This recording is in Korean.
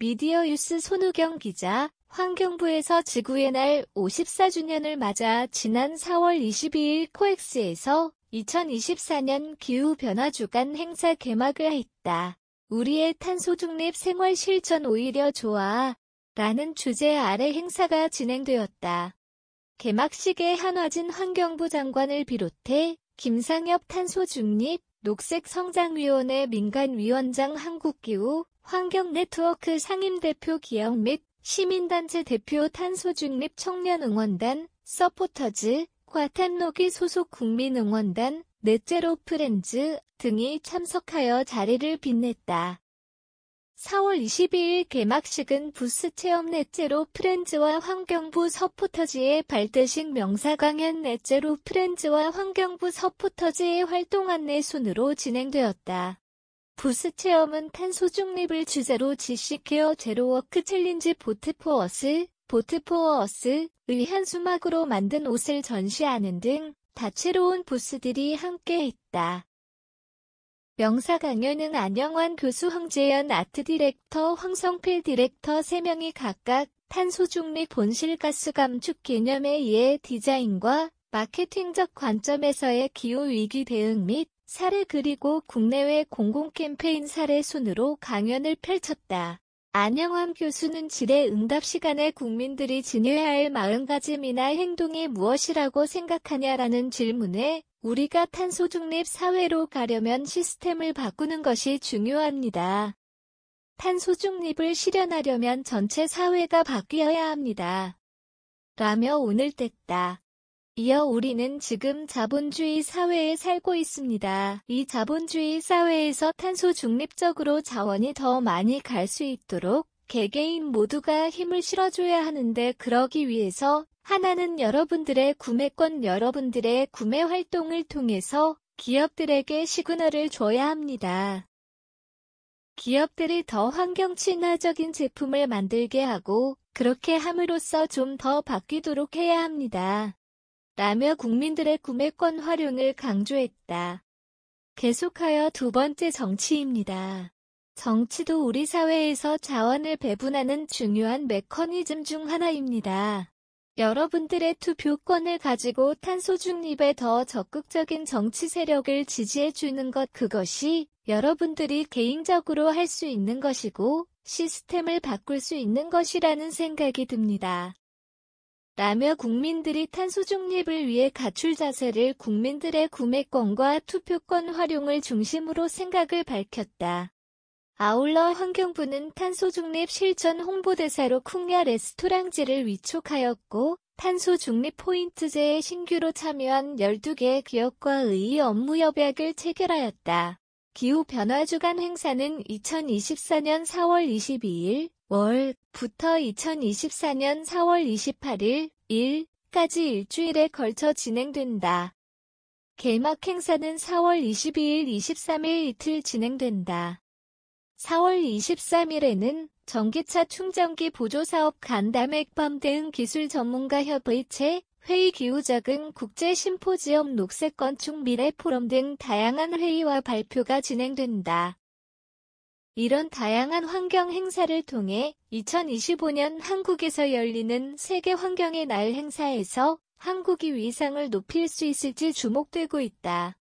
미디어 뉴스 손우경 기자, 환경부에서 지구의 날 54주년을 맞아 지난 4월 22일 코엑스에서 2024년 기후변화 주간 행사 개막을 했다. 우리의 탄소 중립 생활 실천 오히려 좋아. 라는 주제 아래 행사가 진행되었다. 개막식에 한화진 환경부 장관을 비롯해 김상엽 탄소 중립, 녹색성장위원회 민간위원장 한국기후, 환경네트워크 상임대표 기업 및 시민단체 대표 탄소중립 청년응원단, 서포터즈, 과탄로이 소속 국민응원단, 넷째로 프렌즈 등이 참석하여 자리를 빛냈다. 4월 22일 개막식은 부스 체험 넷째로 프렌즈와 환경부 서포터즈의 발대식 명사 강연 넷째로 프렌즈와 환경부 서포터즈의 활동 안내 순으로 진행되었다. 부스 체험은 탄소 중립을 주제로 지식케어 제로워크 챌린지 보트포어스, 보트포어스의 한수막으로 만든 옷을 전시하는 등 다채로운 부스들이 함께 있다. 명사 강연은 안영환 교수 황재현 아트 디렉터 황성필 디렉터 3명이 각각 탄소 중립 본실가스 감축 개념에 의해 디자인과 마케팅적 관점에서의 기후 위기 대응 및 사례 그리고 국내외 공공캠페인 사례 순으로 강연을 펼쳤다. 안영환 교수는 질의 응답 시간에 국민들이 지녀야 할 마음가짐이나 행동이 무엇이라고 생각하냐라는 질문에 우리가 탄소 중립 사회로 가려면 시스템을 바꾸는 것이 중요합니다. 탄소 중립을 실현하려면 전체 사회가 바뀌어야 합니다. 라며 오늘 뗐다. 이어 우리는 지금 자본주의 사회에 살고 있습니다. 이 자본주의 사회에서 탄소 중립적으로 자원이 더 많이 갈 수 있도록 개개인 모두가 힘을 실어줘야 하는데 그러기 위해서 하나는 여러분들의 구매권 여러분들의 구매 활동을 통해서 기업들에게 시그널을 줘야 합니다. 기업들이 더 환경 친화적인 제품을 만들게 하고 그렇게 함으로써 좀 더 바뀌도록 해야 합니다. 라며 국민들의 구매권 활용을 강조했다. 계속하여 두 번째 정치입니다. 정치도 우리 사회에서 자원을 배분하는 중요한 메커니즘 중 하나입니다. 여러분들의 투표권을 가지고 탄소 중립에 더 적극적인 정치 세력을 지지해 주는 것 그것이 여러분들이 개인적으로 할 수 있는 것이고 시스템을 바꿀 수 있는 것이라는 생각이 듭니다. 라며 국민들이 탄소 중립을 위해 가출 자세를 국민들의 구매권과 투표권 활용을 중심으로 생각을 밝혔다. 아울러 환경부는 탄소 중립 실천 홍보대사로 쿵야 레스토랑지를 위촉하였고 탄소 중립 포인트제의 신규로 참여한 12개 기업과 의의 업무 협약을 체결하였다. 기후변화 주간 행사는 2024년 4월 22일 월부터 2024년 4월 28일 일까지 일주일에 걸쳐 진행된다. 개막 행사는 4월 22일 23일 이틀 진행된다. 4월 23일에는 전기차 충전기 보조사업 간담회 포함등 기술 전문가 협의체, 회의 기후 자금 국제 심포지엄 녹색 건축 미래 포럼 등 다양한 회의와 발표가 진행된다. 이런 다양한 환경 행사를 통해 2025년 한국에서 열리는 세계 환경의 날 행사에서 한국이 위상을 높일 수 있을지 주목되고 있다.